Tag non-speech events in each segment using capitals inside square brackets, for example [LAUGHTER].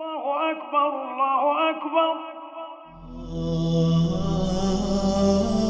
الله أكبر الله أكبر آه.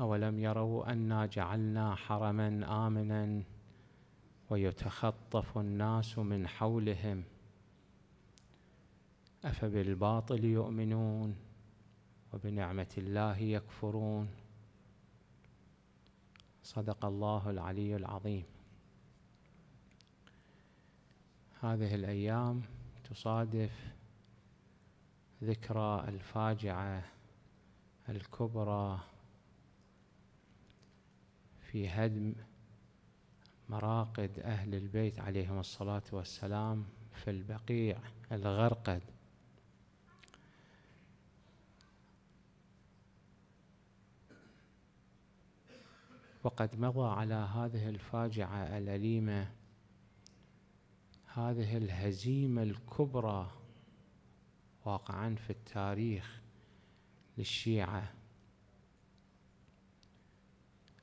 أولم يروا أنا جعلنا حرما آمنا ويتخطف الناس من حولهم أفبالباطل يؤمنون وبنعمة الله يكفرون صدق الله العلي العظيم هذه الأيام تصادف ذكرى الفاجعة الكبرى في هدم مراقد أهل البيت عليهم الصلاة والسلام في البقيع الغرقد وقد مضى على هذه الفاجعة الأليمة هذه الهزيمة الكبرى واقعا في التاريخ للشيعة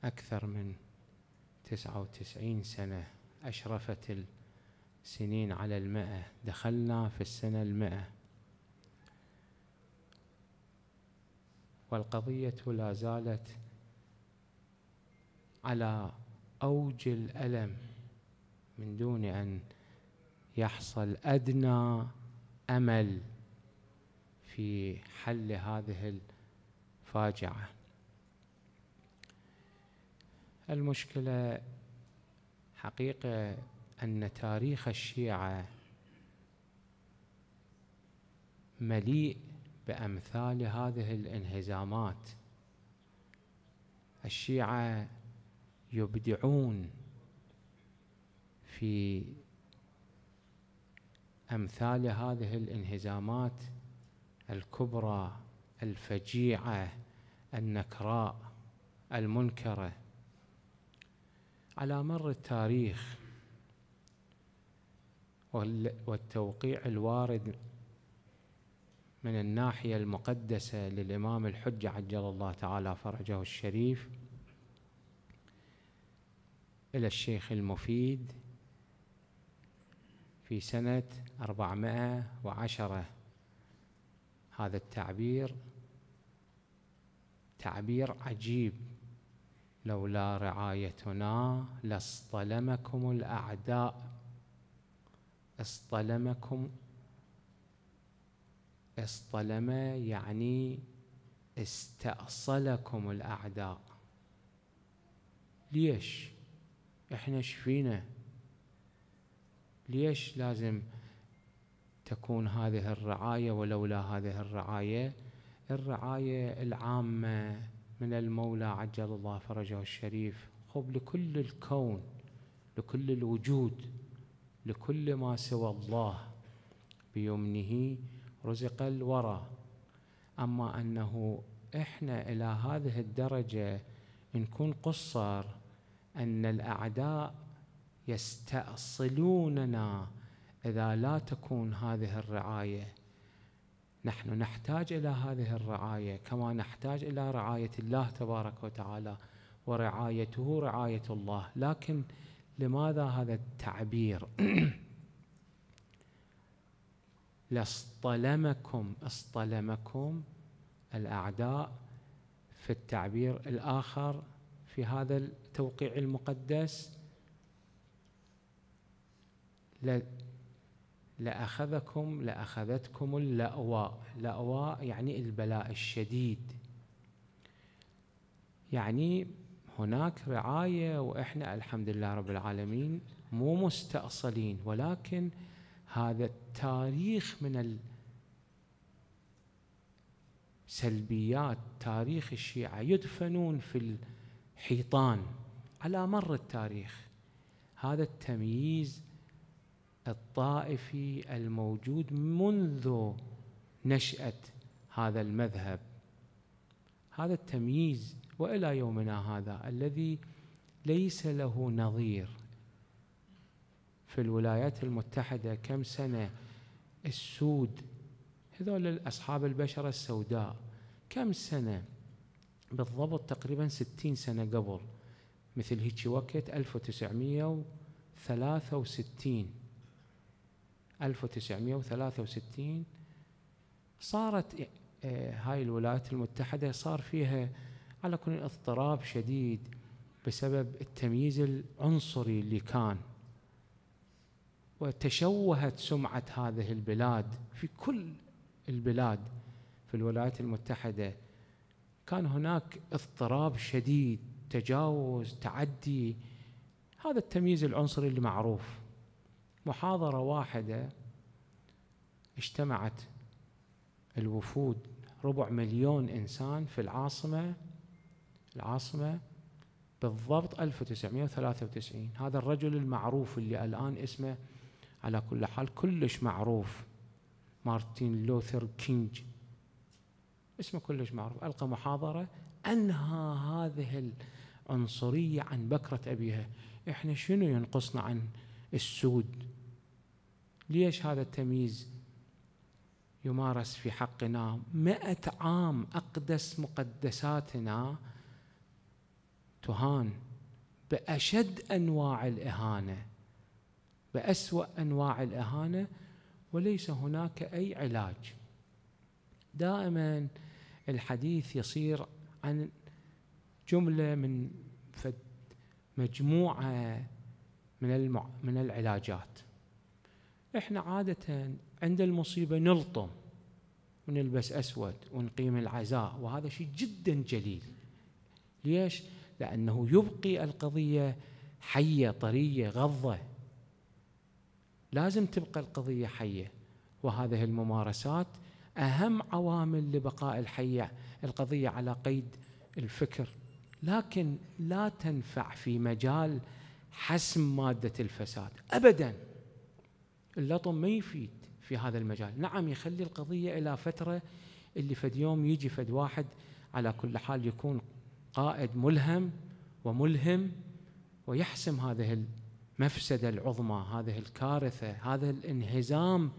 أكثر من تسعة وتسعين سنة أشرفت السنين على المئة دخلنا في السنة المئة والقضية لا زالت على أوج الألم من دون أن يحصل أدنى أمل في حل هذه الفاجعة المشكلة حقيقة أن تاريخ الشيعة مليء بأمثال هذه الانهزامات الشيعة يبدعون في أمثال هذه الانهزامات الكبرى الفجيعة النكراء المنكره على مر التاريخ والتوقيع الوارد من الناحية المقدسة للإمام الحج عجل الله تعالى فرجه الشريف إلى الشيخ المفيد في سنة 410 هذا التعبير تعبير عجيب لولا رعايتنا لاصطلمكم الأعداء اصطلمكم اصطلم يعني استأصلكم الأعداء ليش احنا شفينا ليش لازم تكون هذه الرعاية ولولا هذه الرعاية الرعاية العامة من المولى عجل الله فرجه الشريف خب لكل الكون لكل الوجود لكل ما سوى الله بيمنه رزق الورى أما أنه إحنا إلى هذه الدرجة نكون قصر أن الأعداء يستأصلوننا إذا لا تكون هذه الرعاية نحن نحتاج إلى هذه الرعاية كما نحتاج إلى رعاية الله تبارك وتعالى ورعايته رعاية الله لكن لماذا هذا التعبير [CLEARS THROAT] لاصطلمكم اصطلمكم الأعداء في التعبير الآخر في هذا التوقيع المقدس لأخذكم لأخذتكم اللأواء لأواء يعني البلاء الشديد يعني هناك رعاية وإحنا الحمد لله رب العالمين مو مستأصلين ولكن هذا التاريخ من السلبيات تاريخ الشيعة يدفنون في الحيطان على مر التاريخ هذا التمييز الطائفي الموجود منذ نشأة هذا المذهب هذا التمييز والى يومنا هذا الذي ليس له نظير في الولايات المتحده كم سنه السود هذول اصحاب البشره السوداء كم سنه بالضبط تقريبا 60 سنه قبل مثل هيك وقت 1963 1963 صارت إيه، هاي الولايات المتحدة صار فيها على كل اضطراب شديد بسبب التمييز العنصري اللي كان وتشوهت سمعة هذه البلاد في كل البلاد في الولايات المتحدة كان هناك اضطراب شديد تجاوز تعدي هذا التمييز العنصري اللي معروف محاضرة واحدة اجتمعت الوفود ربع مليون إنسان في العاصمة العاصمة بالضبط 1993 هذا الرجل المعروف اللي الآن اسمه على كل حال كلش معروف مارتين لوثر كينج اسمه كلش معروف ألقى محاضرة أنهى هذه العنصرية عن بكرة أبيها إحنا شنو ينقصنا عن السود ليش هذا التمييز يمارس في حقنا مئة عام أقدس مقدساتنا تهان بأشد أنواع الإهانة بأسوأ أنواع الإهانة وليس هناك أي علاج دائما الحديث يصير عن جملة من مجموعة من من العلاجات احنا عادة عند المصيبة نلطم ونلبس أسود ونقيم العزاء وهذا شيء جدا جليل ليش؟ لأنه يبقي القضية حية طرية غضة لازم تبقى القضية حية وهذه الممارسات أهم عوامل لبقاء الحية القضية على قيد الفكر لكن لا تنفع في مجال حسم مادة الفساد أبداً اللطم ما يفيد في هذا المجال نعم يخلي القضية إلى فترة اللي فد يوم يجي فد واحد على كل حال يكون قائد ملهم وملهم ويحسم هذه المفسدة العظمى هذه الكارثة هذا الانهزام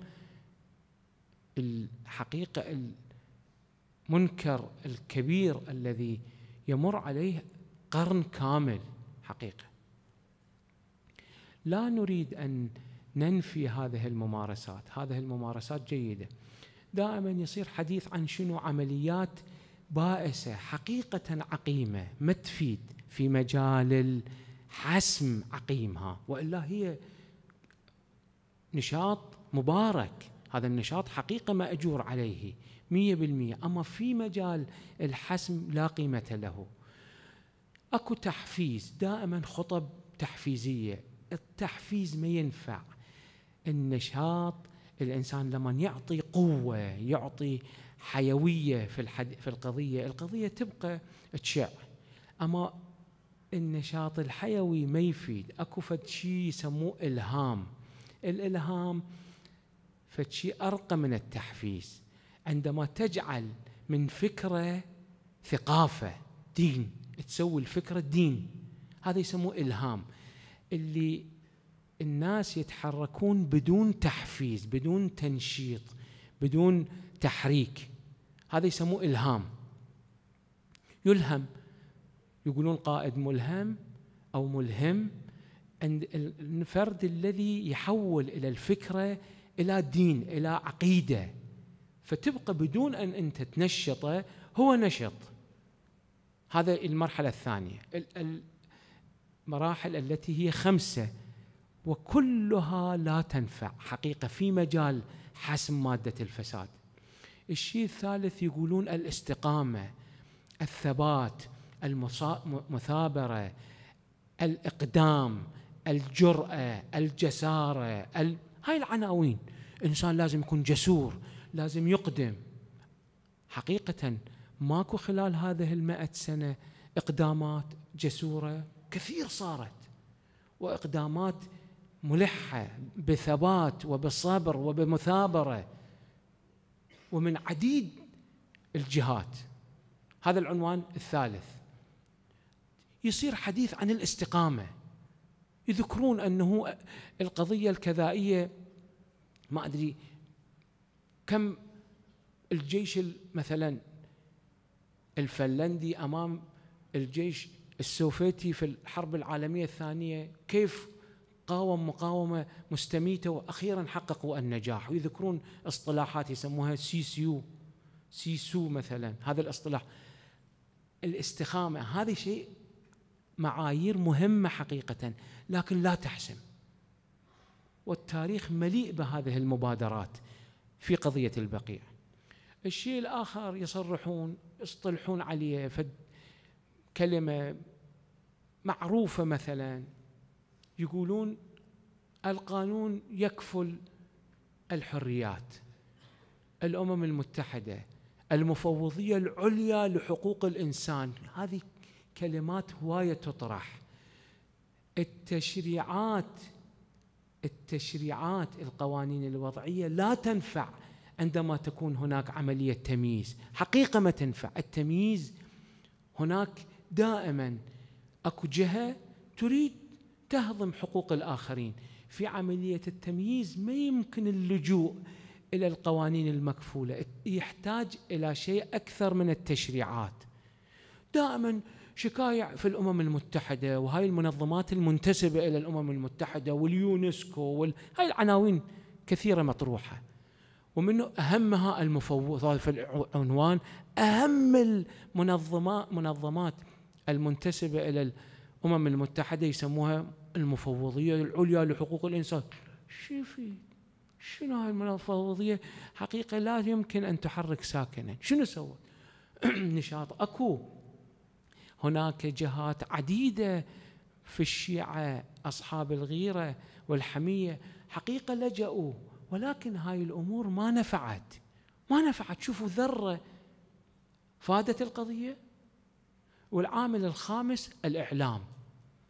الحقيقة المنكر الكبير الذي يمر عليه قرن كامل حقيقة لا نريد أن ننفي هذه الممارسات هذه الممارسات جيدة دائما يصير حديث عن شنو عمليات بائسة حقيقة عقيمة ما تفيد في مجال الحسم عقيمها وإلا هي نشاط مبارك هذا النشاط حقيقة مأجور عليه مية بالمية أما في مجال الحسم لا قيمة له أكو تحفيز دائما خطب تحفيزية التحفيز ما ينفع النشاط الانسان لما يعطي قوه يعطي حيويه في الحد في القضيه القضيه تبقى تشع اما النشاط الحيوي ما يفيد اكو فد شيء يسموه الهام الالهام فد شيء ارقى من التحفيز عندما تجعل من فكره ثقافه دين تسوي الفكره دين هذا يسموه الهام اللي الناس يتحركون بدون تحفيز بدون تنشيط بدون تحريك هذا يسموه الهام يلهم يقولون قائد ملهم او ملهم الفرد الذي يحول الى الفكره الى دين الى عقيده فتبقى بدون ان انت تنشطه هو نشط هذا المرحله الثانيه المراحل التي هي خمسه وكلها لا تنفع حقيقة في مجال حسم مادة الفساد الشيء الثالث يقولون الاستقامة الثبات المثابرة الإقدام الجرأة الجسارة ال... هاي العناوين إنسان لازم يكون جسور لازم يقدم حقيقة ماكو خلال هذه المئة سنة إقدامات جسورة كثير صارت وإقدامات ملحه بثبات وبصبر وبمثابره ومن عديد الجهات هذا العنوان الثالث يصير حديث عن الاستقامه يذكرون انه القضيه الكذائيه ما ادري كم الجيش مثلا الفنلندي امام الجيش السوفيتي في الحرب العالميه الثانيه كيف قاوم مقاومة مستميتة وأخيرا حققوا النجاح ويذكرون اصطلاحات يسموها سيسيو سيسو مثلا هذا الاصطلاح الاستخامة هذا شيء معايير مهمة حقيقة لكن لا تحسم والتاريخ مليء بهذه المبادرات في قضية البقيع الشيء الآخر يصرحون يصطلحون عليه كلمة معروفة مثلا يقولون القانون يكفل الحريات الامم المتحده المفوضيه العليا لحقوق الانسان هذه كلمات هوايه تطرح التشريعات التشريعات القوانين الوضعيه لا تنفع عندما تكون هناك عمليه تمييز حقيقه ما تنفع التمييز هناك دائما اكو جهه تريد تهضم حقوق الآخرين في عملية التمييز ما يمكن اللجوء إلى القوانين المكفولة يحتاج إلى شيء أكثر من التشريعات دائما شكايع في الأمم المتحدة وهاي المنظمات المنتسبة إلى الأمم المتحدة واليونسكو وال... هاي العناوين كثيرة مطروحة ومنه أهمها المفوضة في العنوان أهم المنظمات منظمات المنتسبة إلى الأمم المتحدة يسموها المفوضية العليا لحقوق الإنسان شو في شنو هاي المفوضية حقيقة لا يمكن أن تحرك ساكنا شنو سوت [CLEARS THROAT] نشاط أكو هناك جهات عديدة في الشيعة أصحاب الغيرة والحمية حقيقة لجأوا ولكن هاي الأمور ما نفعت ما نفعت شوفوا ذرة فادت القضية والعامل الخامس الإعلام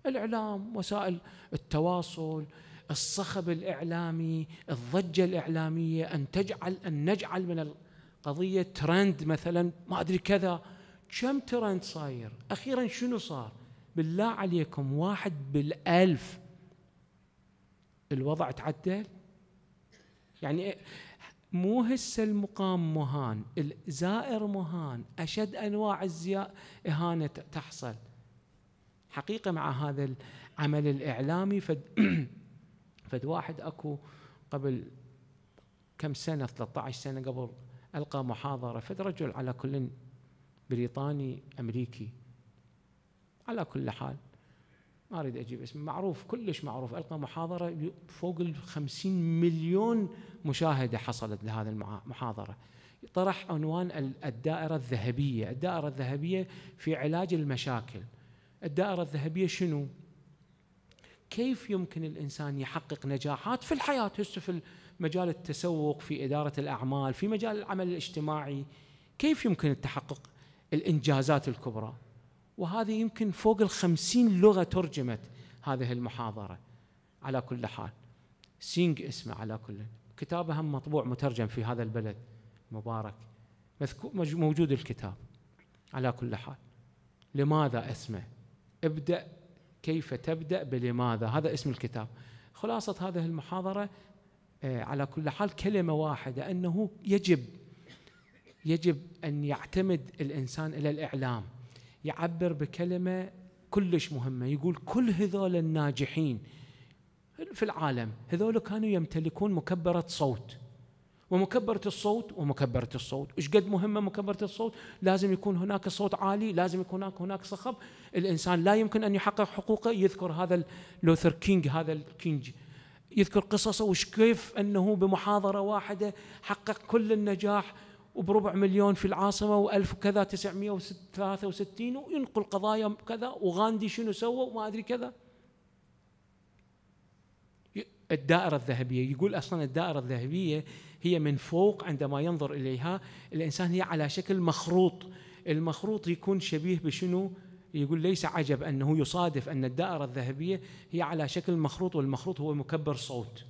الاعلام وسائل التواصل الصخب الاعلامي الضجه الاعلاميه ان تجعل ان نجعل من القضيه ترند مثلا ما ادري كذا كم ترند صاير اخيرا شنو صار بالله عليكم واحد بالالف الوضع تعدل يعني مو هسه المقام مهان الزائر مهان اشد انواع الزياء اهانه تحصل حقيقه مع هذا العمل الاعلامي فد [CLEARS THROAT] فد واحد اكو قبل كم سنه 13 سنه قبل القى محاضره فد رجل على كل بريطاني امريكي على كل حال ما اريد اجيب اسمه معروف كلش معروف القى محاضره فوق ال 50 مليون مشاهده حصلت لهذه المحاضره طرح عنوان الدائره الذهبيه، الدائره الذهبيه في علاج المشاكل الدائرة الذهبية شنو؟ كيف يمكن الإنسان يحقق نجاحات في الحياة هسه في مجال التسوق في إدارة الأعمال في مجال العمل الاجتماعي كيف يمكن التحقق الإنجازات الكبرى وهذه يمكن فوق الخمسين لغة ترجمت هذه المحاضرة على كل حال سينج اسمه على كل كتابه هم مطبوع مترجم في هذا البلد مبارك موجود الكتاب على كل حال لماذا اسمه ابدأ كيف تبدأ بلماذا هذا اسم الكتاب خلاصة هذه المحاضرة آه، على كل حال كلمة واحدة أنه يجب يجب أن يعتمد الإنسان إلى الإعلام يعبر بكلمة كلش مهمة يقول كل هذول الناجحين في العالم هذول كانوا يمتلكون مكبرة صوت ومكبرة الصوت ومكبرة الصوت إيش قد مهمة مكبرة الصوت لازم يكون هناك صوت عالي لازم يكون هناك هناك صخب الإنسان لا يمكن أن يحقق حقوقه يذكر هذا لوثر كينج هذا الكينج يذكر قصصه وش كيف أنه بمحاضرة واحدة حقق كل النجاح وبربع مليون في العاصمة وألف وكذا تسعمية وثلاثة وستين وينقل قضايا كذا وغاندي شنو سوى وما أدري كذا الدائرة الذهبية يقول أصلا الدائرة الذهبية هي من فوق عندما ينظر إليها الإنسان هي على شكل مخروط المخروط يكون شبيه بشنو يقول ليس عجب أنه يصادف أن الدائرة الذهبية هي على شكل مخروط والمخروط هو مكبر صوت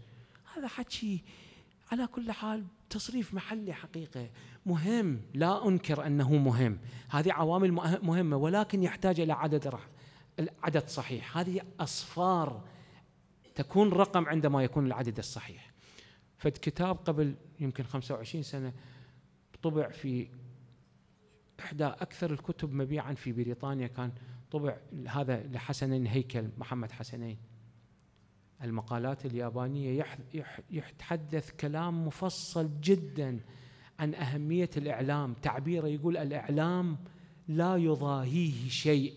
هذا حكي على كل حال تصريف محلي حقيقة مهم لا أنكر أنه مهم هذه عوامل مهمة ولكن يحتاج إلى عدد رح. العدد صحيح هذه أصفار تكون رقم عندما يكون العدد الصحيح فد كتاب قبل يمكن 25 سنة طبع في إحدى أكثر الكتب مبيعا في بريطانيا كان طبع هذا لحسن هيكل محمد حسنين المقالات اليابانية يتحدث كلام مفصل جدا عن أهمية الإعلام تعبيره يقول الإعلام لا يضاهيه شيء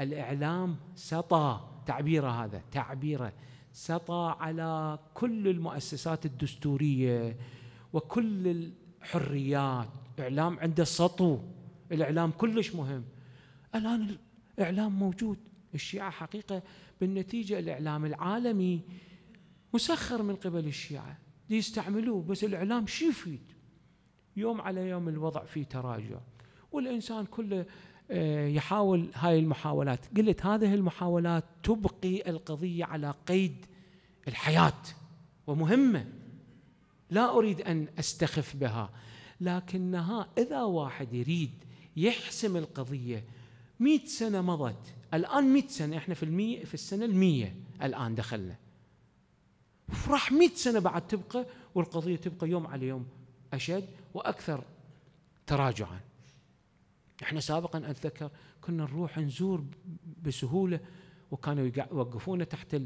الإعلام سطى تعبيره هذا تعبيره سطى على كل المؤسسات الدستوريه وكل الحريات اعلام عنده سطو الاعلام كلش مهم الان الاعلام موجود الشيعه حقيقه بالنتيجه الاعلام العالمي مسخر من قبل الشيعه يستعملوه بس الاعلام شو يفيد؟ يوم على يوم الوضع فيه تراجع والانسان كله آه، يحاول هاي المحاولات قلت هذه المحاولات تبقي القضيه على قيد في الحياه ومهمه لا اريد ان استخف بها لكنها اذا واحد يريد يحسم القضيه 100 سنه مضت الان 100 سنه احنا في المية في السنه المية الان دخلنا راح 100 سنه بعد تبقى والقضيه تبقى يوم على يوم اشد واكثر تراجعا احنا سابقا اتذكر كنا نروح نزور بسهوله وكانوا يوقفونا تحت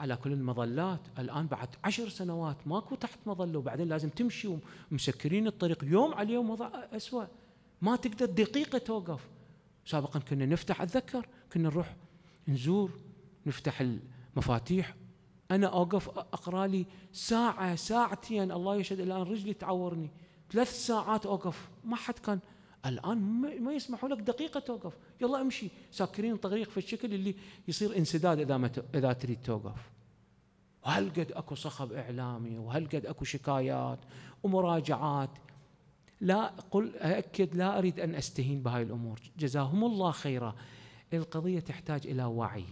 على كل المظلات الآن بعد عشر سنوات ماكو تحت مظلة وبعدين لازم تمشي ومسكرين الطريق يوم على يوم وضع أسوأ ما تقدر دقيقة توقف سابقا كنا نفتح أتذكر كنا نروح نزور نفتح المفاتيح أنا أوقف أقرأ لي ساعة ساعتين الله يشهد الآن رجلي تعورني ثلاث ساعات أوقف ما حد كان الان ما يسمحوا لك دقيقه توقف يلا امشي ساكرين الطريق في الشكل اللي يصير انسداد اذا ما اذا تريد توقف وهل قد اكو صخب اعلامي وهل قد اكو شكايات ومراجعات لا قل اكد لا اريد ان استهين بهاي الامور جزاهم الله خيرا القضيه تحتاج الى وعي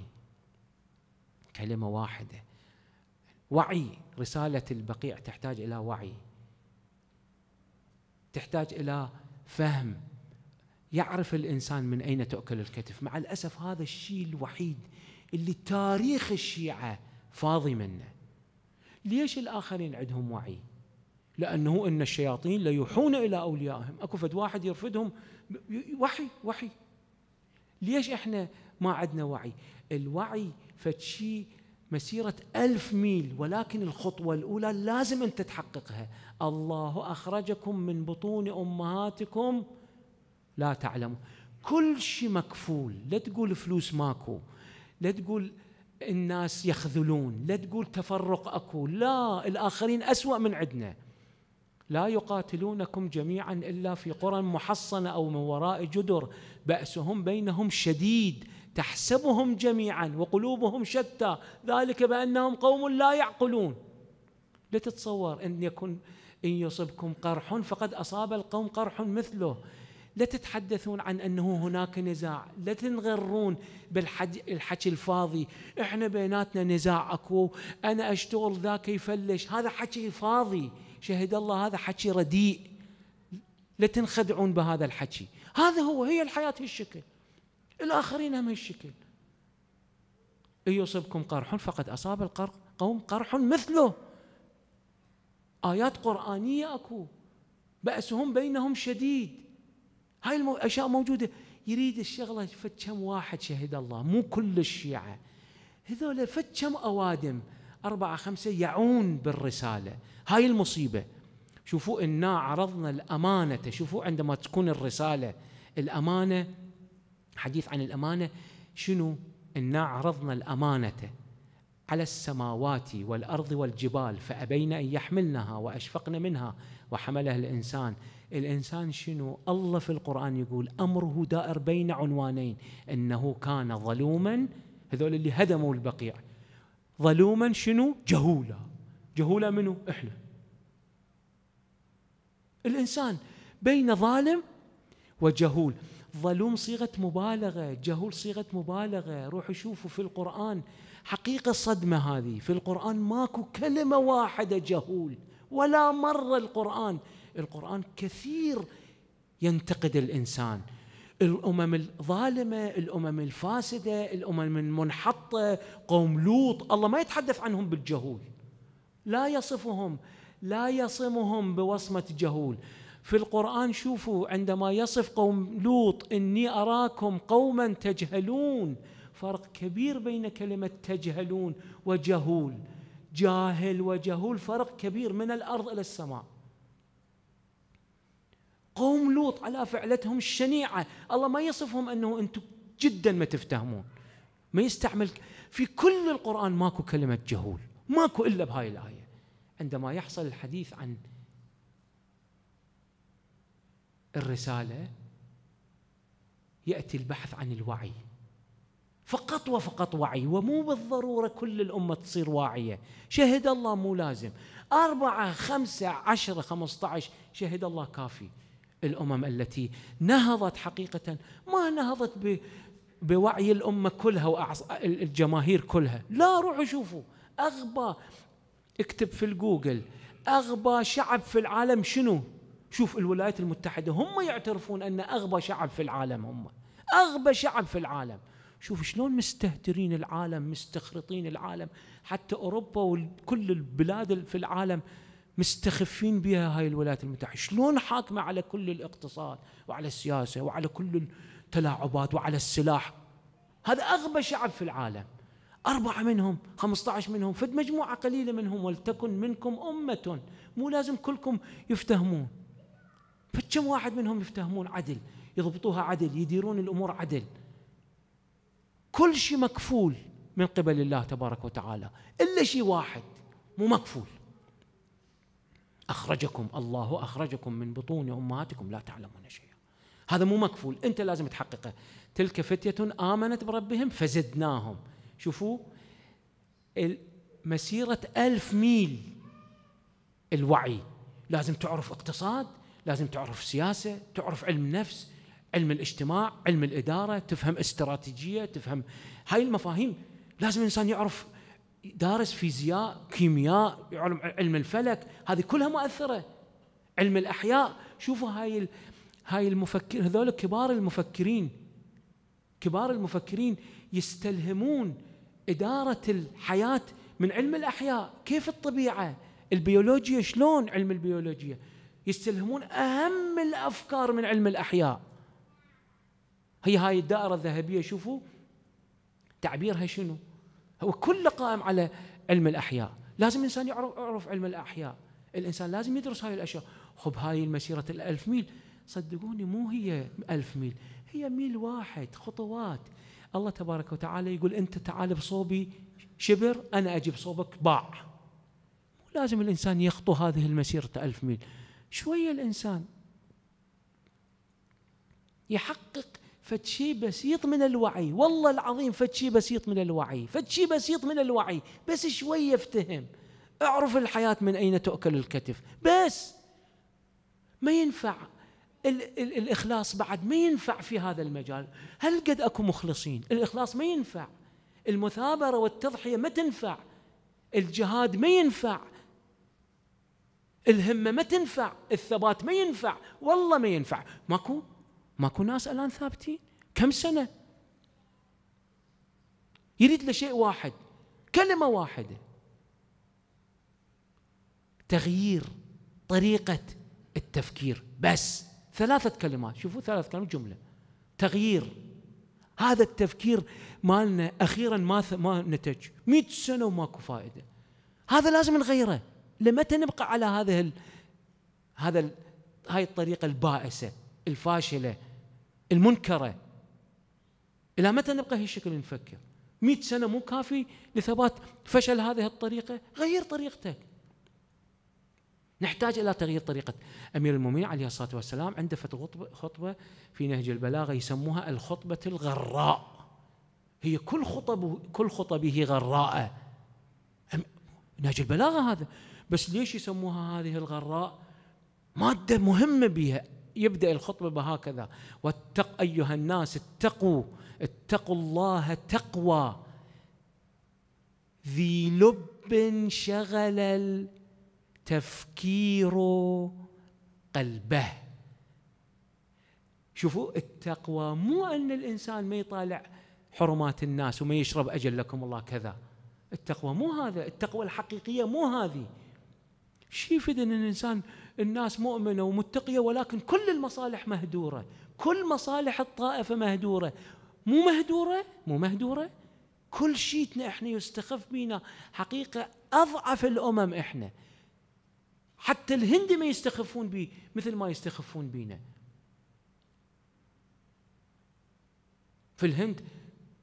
كلمه واحده وعي رساله البقيع تحتاج الى وعي تحتاج الى فهم يعرف الانسان من اين تؤكل الكتف مع الاسف هذا الشيء الوحيد اللي تاريخ الشيعه فاضي منه ليش الاخرين عندهم وعي لانه ان الشياطين ليوحون الى اوليائهم اكو فد واحد يرفدهم وحي وحي ليش احنا ما عندنا وعي الوعي فد شيء مسيرة ألف ميل ولكن الخطوة الأولى لازم أنت تحققها الله أخرجكم من بطون أمهاتكم لا تعلموا كل شيء مكفول لا تقول فلوس ماكو لا تقول الناس يخذلون لا تقول تفرق أكو لا الآخرين أسوأ من عندنا لا يقاتلونكم جميعا إلا في قرى محصنة أو من وراء جدر بأسهم بينهم شديد تحسبهم جميعا وقلوبهم شتى ذلك بانهم قوم لا يعقلون لا تتصور ان يكون ان يصبكم قرح فقد اصاب القوم قرح مثله لا تتحدثون عن انه هناك نزاع، لا تنغرون بالحكي الفاضي، احنا بيناتنا نزاع اكو، انا اشتغل ذاك يفلش، هذا حكي فاضي، شهد الله هذا حكي رديء. لا تنخدعون بهذا الحكي، هذا هو هي الحياه هالشكل. الآخرين هم الشكل إن يصبكم قرح فقد أصاب القوم قرح مثله آيات قرآنية أكو بأسهم بينهم شديد هاي الأشياء موجودة يريد الشغلة فتشم واحد شهد الله مو كل الشيعة هذول فتشم أوادم أربعة خمسة يعون بالرسالة هاي المصيبة شوفوا إنا عرضنا الأمانة شوفوا عندما تكون الرسالة الأمانة حديث عن الامانه شنو؟ انا عرضنا الامانه على السماوات والارض والجبال فابين ان يحملنها واشفقن منها وحملها الانسان، الانسان شنو؟ الله في القران يقول امره دائر بين عنوانين انه كان ظلوما هذول اللي هدموا البقيع ظلوما شنو؟ جهولا جهولا منو؟ احنا الانسان بين ظالم وجهول ظلوم صيغة مبالغة جهول صيغة مبالغة روحوا شوفوا في القرآن حقيقة صدمة هذه في القرآن ماكو كلمة واحدة جهول ولا مرة القرآن القرآن كثير ينتقد الإنسان الأمم الظالمة الأمم الفاسدة الأمم المنحطة قوم لوط الله ما يتحدث عنهم بالجهول لا يصفهم لا يصمهم بوصمة جهول في القرآن شوفوا عندما يصف قوم لوط إني أراكم قوما تجهلون فرق كبير بين كلمة تجهلون وجهول جاهل وجهول فرق كبير من الأرض إلى السماء قوم لوط على فعلتهم الشنيعة الله ما يصفهم أنه أنتم جدا ما تفتهمون ما يستعمل في كل القرآن ماكو كلمة جهول ماكو إلا بهاي الآية عندما يحصل الحديث عن الرسالة يأتي البحث عن الوعي فقط وفقط وعي ومو بالضرورة كل الأمة تصير واعية شهد الله مو لازم أربعة خمسة عشرة خمسة عشر شهد الله كافي الأمم التي نهضت حقيقة ما نهضت بوعي الأمة كلها وأعص... الجماهير كلها لا روحوا شوفوا أغبى اكتب في الجوجل أغبى شعب في العالم شنو شوف الولايات المتحدة هم يعترفون أن أغبى شعب في العالم هم أغبى شعب في العالم شوف شلون مستهترين العالم مستخرطين العالم حتى أوروبا وكل البلاد في العالم مستخفين بها هاي الولايات المتحدة شلون حاكمة على كل الاقتصاد وعلى السياسة وعلى كل التلاعبات وعلى السلاح هذا أغبى شعب في العالم أربعة منهم 15 منهم فد مجموعة قليلة منهم ولتكن منكم أمة مو لازم كلكم يفتهمون فكم واحد منهم يفتهمون عدل يضبطوها عدل يديرون الامور عدل كل شيء مكفول من قبل الله تبارك وتعالى الا شيء واحد مو مكفول اخرجكم الله اخرجكم من بطون امهاتكم لا تعلمون شيئا هذا مو مكفول انت لازم تحققه تلك فتيه امنت بربهم فزدناهم شوفوا مسيره ألف ميل الوعي لازم تعرف اقتصاد لازم تعرف سياسه تعرف علم نفس علم الاجتماع علم الاداره تفهم استراتيجيه تفهم هاي المفاهيم لازم الانسان يعرف دارس فيزياء كيمياء يعلم علم الفلك هذه كلها مؤثره علم الاحياء شوفوا هاي هاي المفكر هذول كبار المفكرين كبار المفكرين يستلهمون اداره الحياه من علم الاحياء كيف الطبيعه البيولوجيا شلون علم البيولوجيا يستلهمون أهم الأفكار من علم الأحياء هي هاي الدائرة الذهبية شوفوا تعبيرها شنو هو كل قائم على علم الأحياء لازم الإنسان يعرف, علم الأحياء الإنسان لازم يدرس هاي الأشياء خب هاي المسيرة الألف ميل صدقوني مو هي ألف ميل هي ميل واحد خطوات الله تبارك وتعالى يقول أنت تعال بصوبي شبر أنا أجي بصوبك باع مو لازم الإنسان يخطو هذه المسيرة ألف ميل شوية الإنسان يحقق فتشي بسيط من الوعي والله العظيم فتشي بسيط من الوعي فتشي بسيط من الوعي بس شوية افتهم اعرف الحياة من أين تؤكل الكتف بس ما ينفع ال ال الإخلاص بعد ما ينفع في هذا المجال هل قد أكو مخلصين الإخلاص ما ينفع المثابرة والتضحية ما تنفع الجهاد ما ينفع الهمة ما تنفع الثبات ما ينفع والله ما ينفع ماكو ماكو ناس الان ثابتين كم سنه يريد له شيء واحد كلمه واحده تغيير طريقه التفكير بس ثلاثه كلمات شوفوا ثلاث كلمات جمله تغيير هذا التفكير مالنا اخيرا ما ما نتج 100 سنه وماكو فائده هذا لازم نغيره لمتى نبقى على هذه ال... هذا ال... هاي الطريقة البائسة الفاشلة المنكرة إلى متى نبقى هالشكل نفكر مئة سنة مو كافي لثبات فشل هذه الطريقة غير طريقتك نحتاج إلى تغيير طريقة أمير المؤمنين عليه الصلاة والسلام عنده خطبة, خطبة في نهج البلاغة يسموها الخطبة الغراء هي كل خطبه كل خطبه غراءه نهج البلاغة هذا بس ليش يسموها هذه الغراء ماده مهمه بها يبدا الخطبه بهكذا واتق ايها الناس اتقوا اتقوا الله تقوى ذي لب شغل التفكير قلبه شوفوا التقوى مو ان الانسان ما يطالع حرمات الناس وما يشرب اجل لكم الله كذا التقوى مو هذا التقوى الحقيقيه مو هذه شي يفيد ان الانسان الناس مؤمنه ومتقيه ولكن كل المصالح مهدوره، كل مصالح الطائفه مهدوره، مو مهدوره؟ مو مهدوره؟ كل شيء احنا يستخف بينا حقيقه اضعف الامم احنا. حتى الهند ما يستخفون بي مثل ما يستخفون بينا. في الهند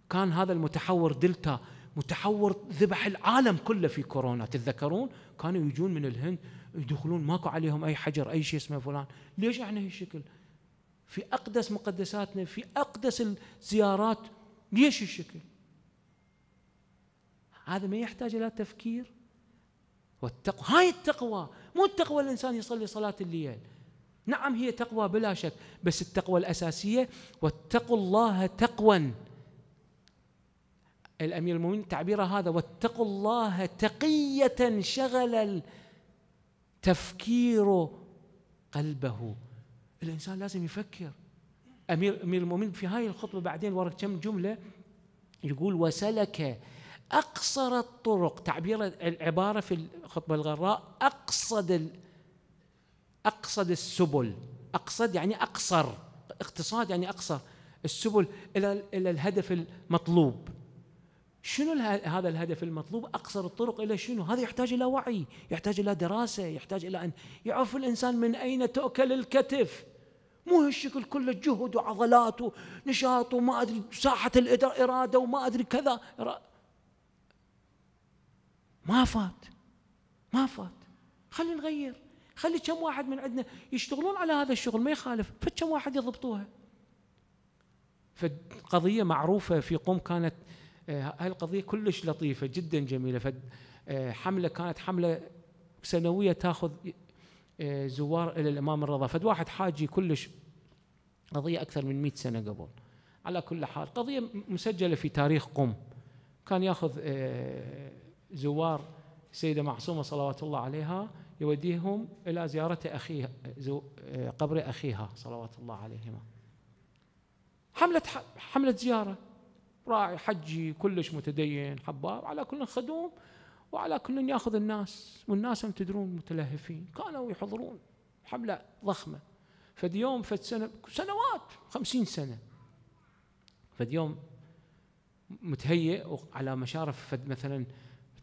كان هذا المتحور دلتا متحور ذبح العالم كله في كورونا تتذكرون كانوا يجون من الهند يدخلون ماكو عليهم اي حجر اي شيء اسمه فلان ليش احنا هالشكل في اقدس مقدساتنا في اقدس الزيارات ليش الشكل هذا ما يحتاج الى تفكير والتقوى هاي التقوى مو التقوى الانسان يصلي صلاه الليل نعم هي تقوى بلا شك بس التقوى الاساسيه واتقوا الله تقوى الأمير المؤمنين تعبيره هذا واتقوا الله تقية شغل تفكير قلبه الإنسان لازم يفكر أمير, أمير المؤمنين في هاي الخطبة بعدين ورا كم جملة يقول وسلك أقصر الطرق تعبير العبارة في الخطبة الغراء أقصد أقصد السبل أقصد يعني أقصر اقتصاد يعني أقصر السبل إلى إلى الهدف المطلوب شنو هذا الهدف المطلوب اقصر الطرق الى شنو هذا يحتاج الى وعي يحتاج الى دراسه يحتاج الى ان يعرف الانسان من اين تؤكل الكتف مو هالشكل كله جهد وعضلات ونشاط وما ادري ساحه الاراده وما ادري كذا ما فات ما فات خلينا نغير خلي كم واحد من عندنا يشتغلون على هذا الشغل ما يخالف فكم واحد يضبطوها فقضيه معروفه في قوم كانت آه، القضية كلش لطيفه جدا جميله فد آه، حمله كانت حمله سنويه تاخذ آه، زوار الى الامام الرضا فد واحد حاجي كلش قضيه اكثر من 100 سنه قبل على كل حال قضيه مسجله في تاريخ قم كان ياخذ زوار سيدة معصومه صلوات الله عليها يوديهم الى زياره اخيها قبر اخيها صلوات الله عليهما حمله حمله زياره راعي حجي كلش متدين حباب على كل خدوم وعلى كل ياخذ الناس والناس هم تدرون متلهفين كانوا يحضرون حملة ضخمة فد يوم فد سنة سنوات خمسين سنة فد يوم متهيئ على مشارف فد مثلا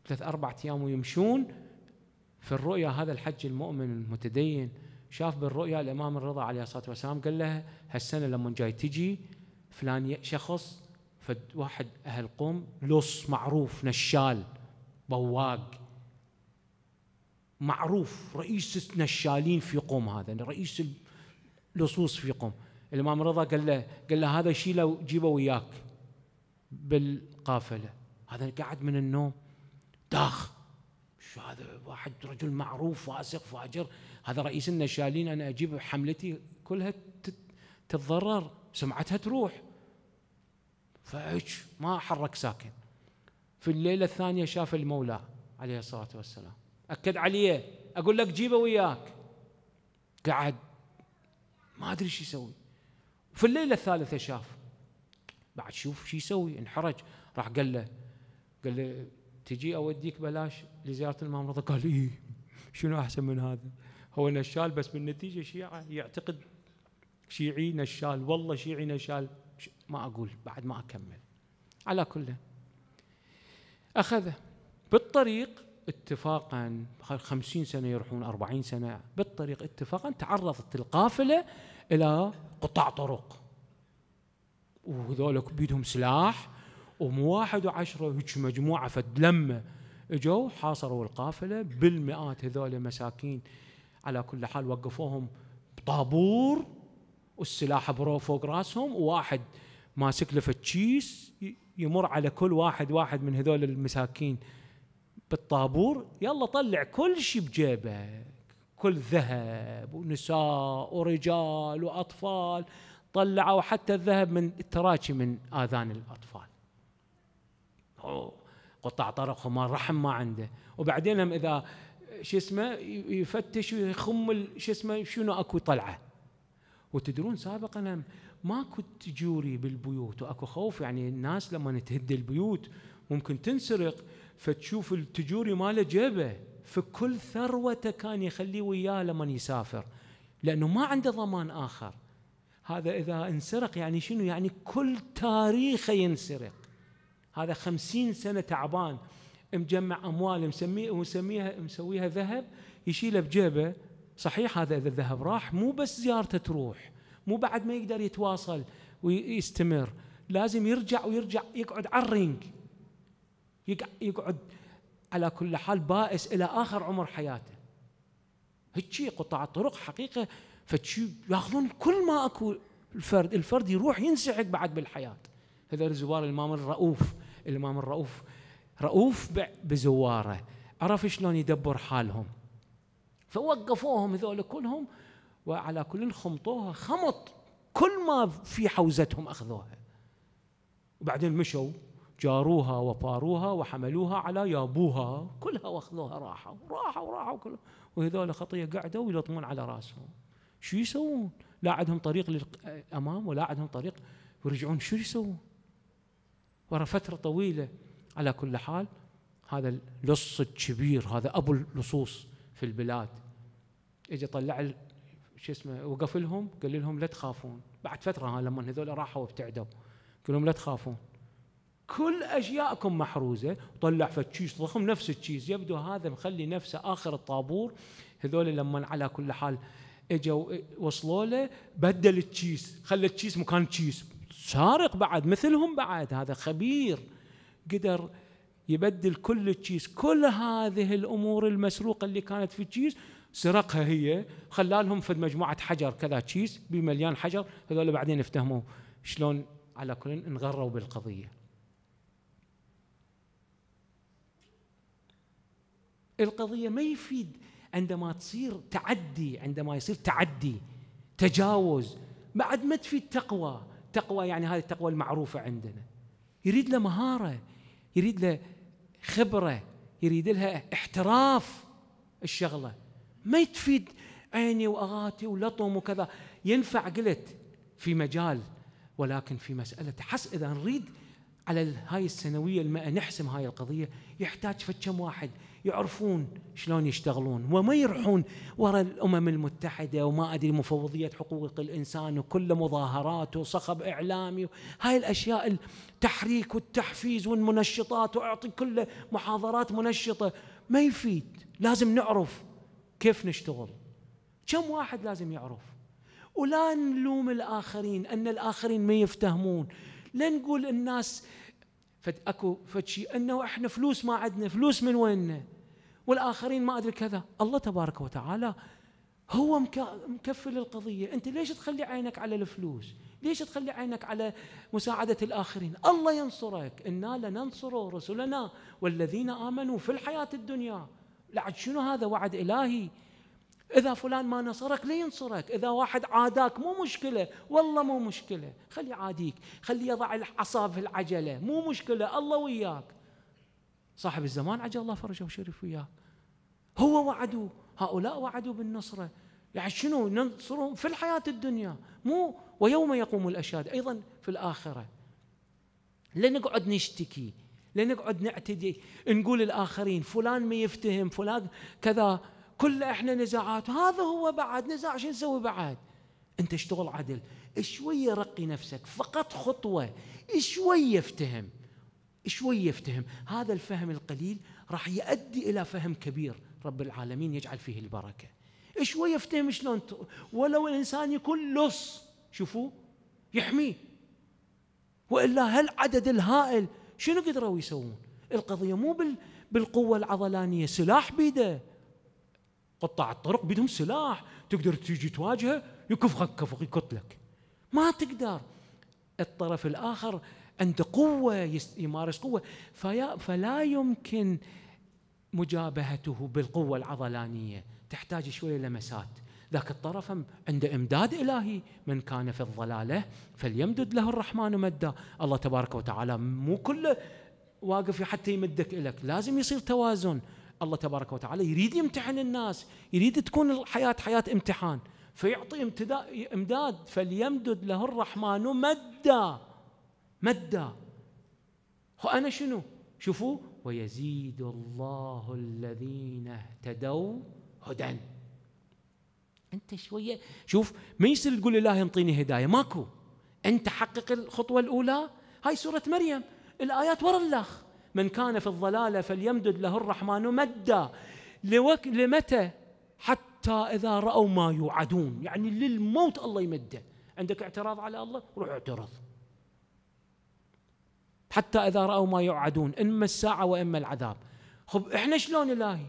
ثلاث أربع أيام ويمشون في الرؤيا هذا الحج المؤمن المتدين شاف بالرؤيا الإمام الرضا عليه الصلاة والسلام قال له هالسنة لما جاي تجي فلان شخص فواحد اهل قوم لص معروف نشال بواق معروف رئيس النشالين في قوم هذا يعني رئيس اللصوص في قوم الامام رضا قال له قال له هذا شيله جيبه وياك بالقافله هذا قاعد من النوم داخ شو هذا واحد رجل معروف فاسق فاجر هذا رئيس النشالين انا اجيب حملتي كلها تتضرر سمعتها تروح فعج ما حرك ساكن في الليله الثانيه شاف المولى عليه الصلاه والسلام اكد عليه اقول لك جيبه وياك قعد ما ادري شو يسوي في الليله الثالثه شاف بعد شوف شو يسوي انحرج راح قال له قال له تجي اوديك بلاش لزياره الممرضه قال ايه شنو احسن من هذا هو نشال بس بالنتيجه شيعه يعتقد شيعي نشال والله شيعي نشال ما أقول بعد ما أكمل على كل أخذ بالطريق اتفاقا خمسين سنة يروحون أربعين سنة بالطريق اتفاقا تعرضت القافلة إلى قطاع طرق وذولك بيدهم سلاح ومو واحد وعشرة هيك مجموعة فد لما اجوا حاصروا القافلة بالمئات هذول مساكين على كل حال وقفوهم بطابور والسلاح برو فوق راسهم وواحد ماسك له فتشيس يمر على كل واحد واحد من هذول المساكين بالطابور يلا طلع كل شيء بجيبك كل ذهب ونساء ورجال واطفال طلعوا حتى الذهب من التراشي من اذان الاطفال قطع طرق وما رحم ما عنده وبعدين هم اذا شو اسمه يفتش ويخم شو اسمه شنو اكو طلعه وتدرون سابقا ماكو تجوري بالبيوت واكو خوف يعني الناس لما تهد البيوت ممكن تنسرق فتشوف التجوري ماله جيبه فكل ثروته كان يخليه وياه لما يسافر لانه ما عنده ضمان اخر هذا اذا انسرق يعني شنو يعني كل تاريخه ينسرق هذا خمسين سنه تعبان مجمع اموال مسميه مسميها مسويها ذهب يشيله بجيبه صحيح هذا اذا الذهب راح مو بس زيارته تروح مو بعد ما يقدر يتواصل ويستمر لازم يرجع ويرجع يقعد على الرينج يقعد على كل حال بائس الى اخر عمر حياته هيجي قطاع الطرق حقيقه فتشي ياخذون كل ما اكو الفرد الفرد يروح ينسحق بعد بالحياه هذا الزوار الامام الرؤوف الامام الرؤوف رؤوف بزواره عرف شلون يدبر حالهم فوقفوهم هذول كلهم وعلى كل خمطوها خمط كل ما في حوزتهم أخذوها وبعدين مشوا جاروها وفاروها وحملوها على يابوها كلها واخذوها راحوا راحوا راحوا كلها وهذول خطيه قعدوا ويلطمون على راسهم شو يسوون؟ لا عندهم طريق للامام ولا عندهم طريق ويرجعون شو يسوون؟ ورا فتره طويله على كل حال هذا اللص الكبير هذا ابو اللصوص في البلاد اجى طلع شو اسمه وقف لهم قال لهم لا تخافون بعد فتره ها لما هذول راحوا وابتعدوا قال لهم لا تخافون كل اشياءكم محروزه طلع فتشيش ضخم نفس الشيز يبدو هذا مخلي نفسه اخر الطابور هذول لما على كل حال اجوا وصلوا له بدل التشيس خلى التشيس مكان تشيس سارق بعد مثلهم بعد هذا خبير قدر يبدل كل التشيس كل هذه الامور المسروقه اللي كانت في التشيس سرقها هي خلى لهم في مجموعه حجر كذا تشيز بمليان حجر هذول بعدين افتهموا شلون على كل انغروا بالقضيه القضيه ما يفيد عندما تصير تعدي عندما يصير تعدي تجاوز بعد ما تفيد تقوى تقوى يعني هذه التقوى المعروفه عندنا يريد له مهاره يريد له خبره يريد لها احتراف الشغله ما تفيد عيني واغاتي ولطم وكذا ينفع قلت في مجال ولكن في مساله حس اذا نريد على هاي السنويه الماء نحسم هاي القضيه يحتاج فكم واحد يعرفون شلون يشتغلون وما يروحون وراء الامم المتحده وما ادري مفوضيه حقوق الانسان وكل مظاهرات وصخب اعلامي هاي الاشياء التحريك والتحفيز والمنشطات واعطي كل محاضرات منشطه ما يفيد لازم نعرف كيف نشتغل كم واحد لازم يعرف ولا نلوم الاخرين ان الاخرين ما يفتهمون لا نقول الناس فت اكو فتشي انه احنا فلوس ما عندنا فلوس من ويننا والاخرين ما ادري كذا الله تبارك وتعالى هو مكفل القضيه انت ليش تخلي عينك على الفلوس ليش تخلي عينك على مساعدة الآخرين الله ينصرك إنا لننصر رسلنا والذين آمنوا في الحياة الدنيا لعد شنو هذا وعد إلهي إذا فلان ما نصرك لينصرك إذا واحد عاداك مو مشكلة والله مو مشكلة خلي عاديك خلي يضع العصا في العجلة مو مشكلة الله وياك صاحب الزمان عجل الله فرجه وشرف وياه هو وعدوا هؤلاء وعدوا بالنصرة يعني شنو ننصرهم في الحياة الدنيا مو ويوم يقوم الأشهاد أيضا في الآخرة لنقعد نشتكي لنقعد نعتدي نقول الآخرين فلان ما يفتهم فلان كذا كل احنا نزاعات هذا هو بعد نزاع شو نسوي بعد انت اشتغل عدل شويه رقي نفسك فقط خطوه شويه افتهم شويه افتهم هذا الفهم القليل راح يؤدي الى فهم كبير رب العالمين يجعل فيه البركه شويه افتهم شلون ولو الانسان يكون لص شوفوا يحميه والا هالعدد الهائل شنو قدروا يسوون؟ القضيه مو بالقوه العضلانيه سلاح بيده قطاع الطرق بيدهم سلاح تقدر تيجي تواجهه يكفخك كفخ يقتلك ما تقدر الطرف الاخر عنده قوه يمارس قوه فلا يمكن مجابهته بالقوه العضلانيه تحتاج شويه لمسات ذاك الطرف عند إمداد إلهي من كان في الضلالة فليمدد له الرحمن مدا الله تبارك وتعالى مو كله واقف حتى يمدك لك لازم يصير توازن الله تبارك وتعالى يريد يمتحن الناس يريد تكون الحياة حياة امتحان فيعطي امداد فليمدد له الرحمن مدا مدا انا شنو شوفوا ويزيد الله الذين اهتدوا هدى انت شويه شوف ما يصير تقول الله ينطيني هدايه ماكو انت حقق الخطوه الاولى هاي سوره مريم الايات ورا الاخ من كان في الضلاله فليمدد له الرحمن مدا لوك لمتى حتى اذا راوا ما يوعدون يعني للموت الله يمده عندك اعتراض على الله روح اعترض حتى اذا راوا ما يوعدون اما الساعه واما العذاب خب احنا شلون الهي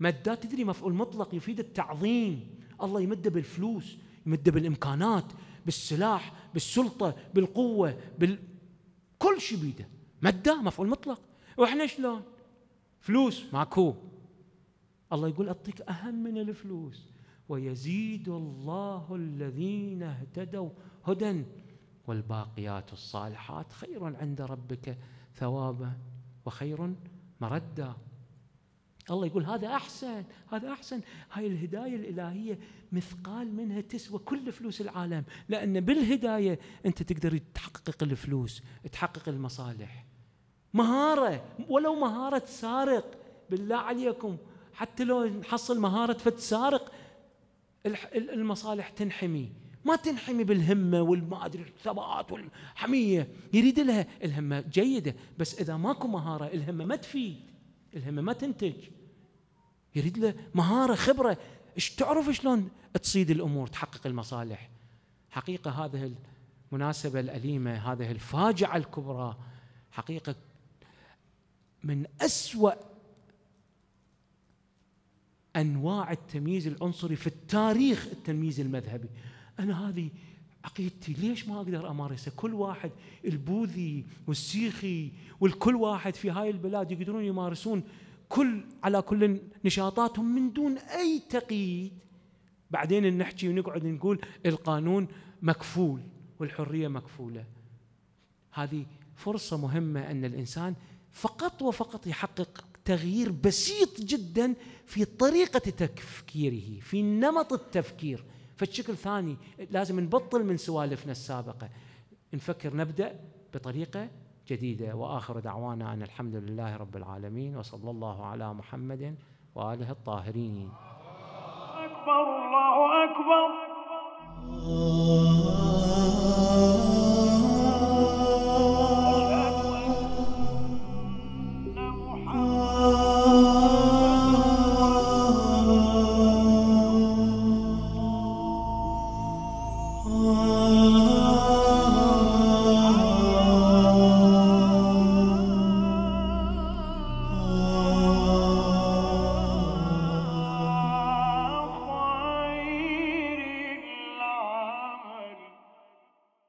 مدات تدري مفعول مطلق يفيد التعظيم الله يمده بالفلوس يمده بالامكانات بالسلاح بالسلطه بالقوه بال كل شيء بيده مده مفعول مطلق واحنا شلون فلوس ماكو الله يقول اعطيك اهم من الفلوس ويزيد الله الذين اهتدوا هدى والباقيات الصالحات خير عند ربك ثوابا وخير مردا الله يقول هذا أحسن هذا أحسن هاي الهداية الإلهية مثقال منها تسوى كل فلوس العالم لأن بالهداية أنت تقدر تحقق الفلوس تحقق المصالح مهارة ولو مهارة سارق بالله عليكم حتى لو نحصل مهارة فد سارق المصالح تنحمي ما تنحمي بالهمه والما ادري الثبات والحميه يريد لها الهمه جيده بس اذا ماكو مهاره الهمه ما تفيد الهمه ما تنتج يريد له مهاره خبره ايش تعرف شلون تصيد الامور تحقق المصالح حقيقه هذه المناسبه الاليمه هذه الفاجعه الكبرى حقيقه من اسوا انواع التمييز العنصري في التاريخ التمييز المذهبي انا هذه عقيدتي ليش ما اقدر امارسها كل واحد البوذي والسيخي والكل واحد في هاي البلاد يقدرون يمارسون كل على كل نشاطاتهم من دون أي تقييد بعدين نحكي ونقعد نقول القانون مكفول والحرية مكفولة هذه فرصة مهمة أن الإنسان فقط وفقط يحقق تغيير بسيط جدا في طريقة تفكيره في نمط التفكير فالشكل ثاني لازم نبطل من سوالفنا السابقة نفكر نبدأ بطريقة جديدة وآخر دعوانا أن الحمد لله رب العالمين وصلى الله على محمد وآله الطاهرين أكبر الله أكبر